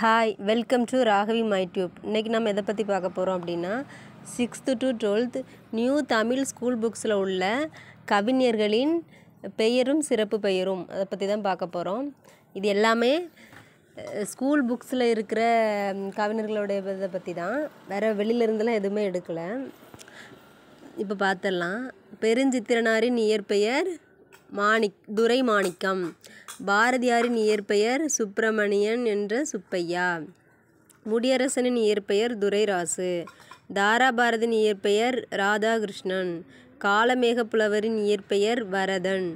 hi welcome to Raghavi my tube இன்றைக்கி நம்ம எதை பற்றி பார்க்க போகிறோம் அப்படின்னா sixth to twelfth new Tamil school புக்ஸில் உள்ள கவிஞர்களின் பெயரும் சிறப்பு பெயரும் அதை பற்றி தான் பார்க்க போகிறோம் இது எல்லாமே ஸ்கூல் புக்ஸில் இருக்கிற கவிஞர்களுடைய இதை பற்றி தான் வேறு வெளியிலேருந்துலாம் எதுவுமே எடுக்கலை இப்போ பார்த்துடலாம் பெருஞ்சித்திரனாரின் இயற்பெயர் மாணிக் துரை மாணிக்கம் பாரதியாரின் இயற்பெயர் சுப்பிரமணியன் என்ற சுப்பையா முடியரசனின் இயற்பெயர் துரைராசு தாராபாரதின் இயற்பெயர் ராதாகிருஷ்ணன் காலமேகப்புலவரின் புலவரின் இயற்பெயர் வரதன்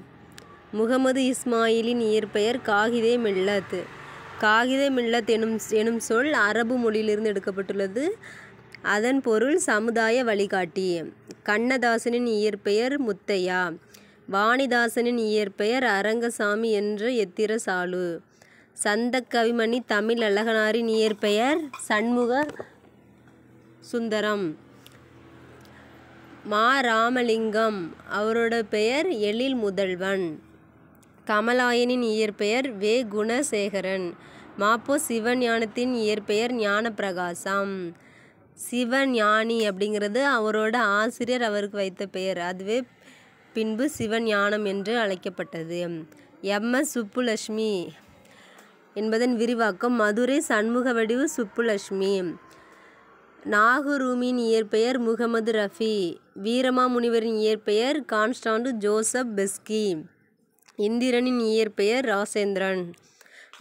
முகமது இஸ்மாயிலின் இயற்பெயர் காகிதே மில்லத் காகிதே மில்லத் எனும் எனும் சொல் அரபு மொழியிலிருந்து எடுக்கப்பட்டுள்ளது அதன் பொருள் சமுதாய வழிகாட்டி கண்ணதாசனின் இயற்பெயர் முத்தையா வாணிதாசனின் இயற்பெயர் அரங்கசாமி என்ற எத்திர சாலு சந்த கவிமணி தமிழ் அழகனாரின் இயற்பெயர் சண்முக சுந்தரம் மா ராமலிங்கம் அவரோட பெயர் எழில் முதல்வன் கமலாயனின் இயற்பெயர் வே குணசேகரன் மாப்போ சிவஞானத்தின் இயற்பெயர் ஞானப்பிரகாசம் சிவஞானி அப்படிங்கிறது அவரோட ஆசிரியர் அவருக்கு வைத்த பெயர் அதுவே பின்பு சிவஞானம் என்று அழைக்கப்பட்டது எம் எஸ் சுப்புலட்சுமி என்பதன் விரிவாக்கம் மதுரை சண்முக வடிவு சுப்புலட்சுமி நாகுரூமின் இயற்பெயர் முகமது ரஃபி வீரமா முனிவரின் இயற்பெயர் கான்ஸ்டாண்டு ஜோசப் பெஸ்கி இந்திரனின் இயற்பெயர் ராசேந்திரன்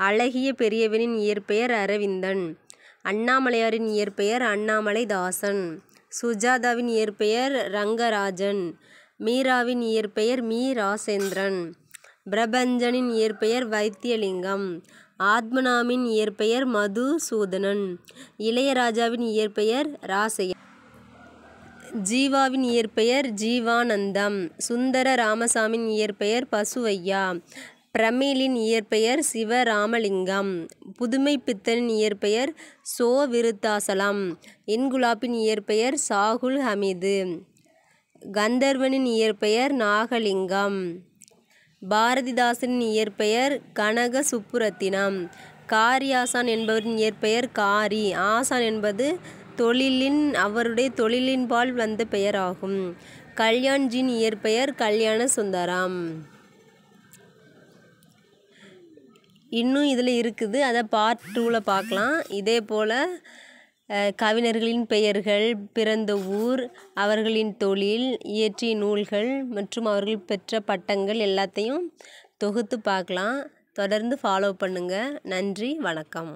அழகிய பெரியவனின் இயற்பெயர் அரவிந்தன் அண்ணாமலையாரின் இயற்பெயர் அண்ணாமலை தாசன் சுஜாதாவின் இயற்பெயர் ரங்கராஜன் மீராவின் இயற்பெயர் மீ ராசேந்திரன் பிரபஞ்சனின் இயற்பெயர் வைத்தியலிங்கம் ஆத்மனாமின் இயற்பெயர் மதுசூதனன் இளையராஜாவின் இயற்பெயர் ராசைய ஜீவாவின் இயற்பெயர் ஜீவானந்தம் சுந்தர ராமசாமின் இயற்பெயர் பசுவையா பிரமிலின் இயற்பெயர் சிவராமலிங்கம் புதுமை பித்தனின் இயற்பெயர் சோ விருத்தாசலம் இன்குலாப்பின் இயற்பெயர் சாகுல் ஹமீது கந்தர்வனின் இயற்பெயர் நாகலிங்கம் பாரதிதாசனின் இயற்பெயர் கனக சுப்புரத்தினம் காரியாசான் என்பவரின் இயற்பெயர் காரி ஆசான் என்பது தொழிலின் அவருடைய தொழிலின்பால் வந்த பெயராகும் கல்யாண்ஜின் இயற்பெயர் கல்யாண சுந்தரம் இன்னும் இதில் இருக்குது அதை பார்ட் டூவில் பார்க்கலாம் இதே போல் கவிஞர்களின் பெயர்கள் பிறந்த ஊர் அவர்களின் தொழில் இயற்றிய நூல்கள் மற்றும் அவர்கள் பெற்ற பட்டங்கள் எல்லாத்தையும் தொகுத்து பார்க்கலாம் தொடர்ந்து ஃபாலோ பண்ணுங்கள் நன்றி வணக்கம்